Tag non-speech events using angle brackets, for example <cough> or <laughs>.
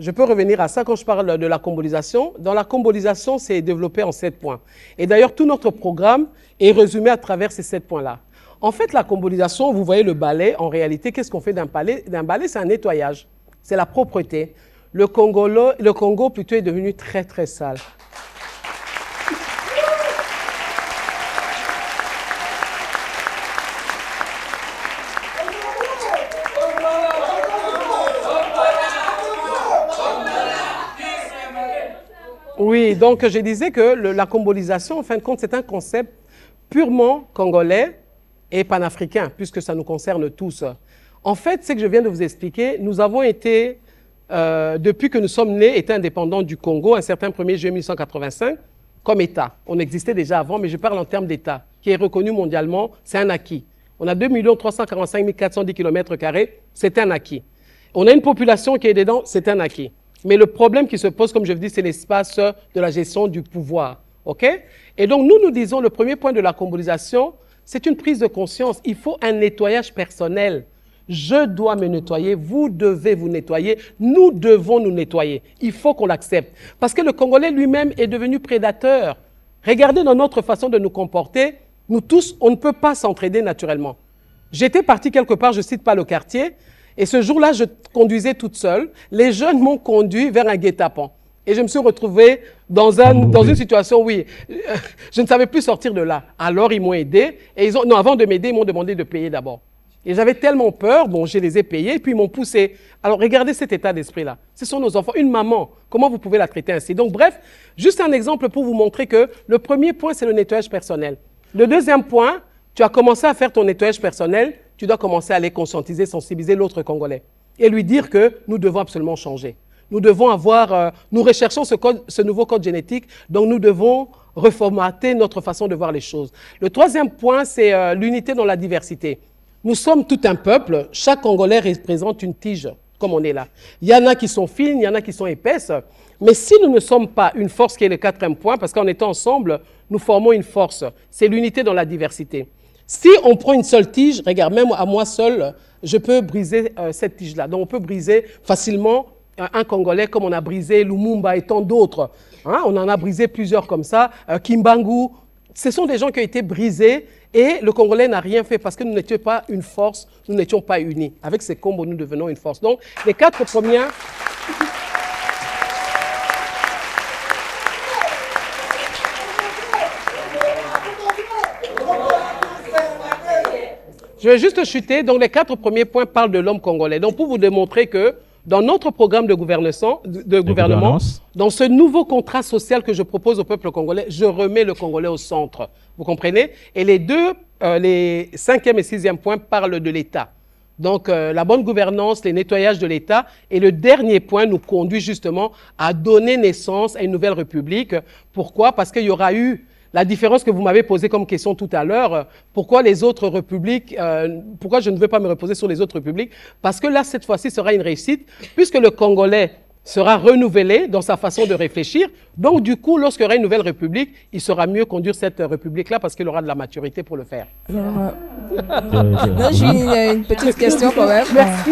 Je peux revenir à ça quand je parle de la combolisation. Dans la combolisation, c'est développé en sept points. Et d'ailleurs, tout notre programme est résumé à travers ces sept points-là. En fait, la combolisation, vous voyez le balai, en réalité, qu'est-ce qu'on fait d'un balai D'un balai, c'est un nettoyage, c'est la propreté. Le Congo, le Congo plutôt est devenu très, très sale. Oui, donc je disais que la combolisation, en fin de compte, c'est un concept purement congolais et panafricain, puisque ça nous concerne tous. En fait, ce que je viens de vous expliquer, nous avons été, euh, depuis que nous sommes nés, été indépendants du Congo un certain 1er juillet 1885 comme État. On existait déjà avant, mais je parle en termes d'État, qui est reconnu mondialement, c'est un acquis. On a 2 345 410 km, c'est un acquis. On a une population qui est dedans, c'est un acquis. Mais le problème qui se pose, comme je vous dis, c'est l'espace de la gestion du pouvoir. OK Et donc, nous, nous disons, le premier point de la congolisation, c'est une prise de conscience. Il faut un nettoyage personnel. Je dois me nettoyer, vous devez vous nettoyer, nous devons nous nettoyer. Il faut qu'on l'accepte. Parce que le Congolais lui-même est devenu prédateur. Regardez dans notre façon de nous comporter, nous tous, on ne peut pas s'entraider naturellement. J'étais parti quelque part, je ne cite pas le quartier, et ce jour-là, je conduisais toute seule. Les jeunes m'ont conduit vers un guet-apens. Et je me suis retrouvée dans, un, dans une situation où oui, <laughs> je ne savais plus sortir de là. Alors ils m'ont aidé. Et ils ont, non, avant de m'aider, ils m'ont demandé de payer d'abord. Et j'avais tellement peur, bon, je les ai payés, puis ils m'ont poussé. Alors regardez cet état d'esprit-là. Ce sont nos enfants. Une maman, comment vous pouvez la traiter ainsi Donc bref, juste un exemple pour vous montrer que le premier point, c'est le nettoyage personnel. Le deuxième point, tu as commencé à faire ton nettoyage personnel, tu dois commencer à les conscientiser, sensibiliser l'autre Congolais et lui dire que nous devons absolument changer. Nous euh, nous recherchons ce, nouveau code génétique, donc nous devons reformater notre façon de voir les choses. Le troisième point, c'est euh, l'unité dans la diversité. Nous sommes tout un peuple, chaque Congolais représente une tige, comme on est là. Il y en a qui sont fines, il y en a qui sont épaisses, mais si nous ne sommes pas une force, qui est le quatrième point, parce qu'en étant ensemble, nous formons une force, c'est l'unité dans la diversité. Si on prend une seule tige, regarde, même à moi seul, je peux briser euh, cette tige-là. Donc, on peut briser facilement euh, un Congolais comme on a brisé Lumumba et tant d'autres. Hein. On en a brisé plusieurs comme ça, euh, Kimbangu. Ce sont des gens qui ont été brisés et le Congolais n'a rien fait parce que nous n'étions pas une force, nous n'étions pas unis. Avec ces combos, nous devenons une force. Donc, les quatre premiers... Je vais juste chuter. Donc, les quatre premiers points parlent de l'homme congolais. Donc, pour vous démontrer que dans notre programme de, gouvernance, de gouvernement dans ce nouveau contrat social que je propose au peuple congolais, je remets le Congolais au centre. Vous comprenez Et les deux, euh, les cinquième et sixième points parlent de l'État. Donc, euh, la bonne gouvernance, les nettoyages de l'État. Et le dernier point nous conduit justement à donner naissance à une nouvelle république. Pourquoi Parce qu'il y aura eu la différence que vous m'avez posée comme question tout à l'heure, euh, pourquoi les autres républiques, euh, pourquoi je ne veux pas me reposer sur les autres républiques Parce que là, cette fois-ci, sera une réussite, puisque le Congolais sera renouvelé dans sa façon de réfléchir. Donc, du coup, lorsqu'il y aura une nouvelle république, il sera mieux conduire cette euh, république-là parce qu'il aura de la maturité pour le faire. J'ai une, petite question quand même. Merci.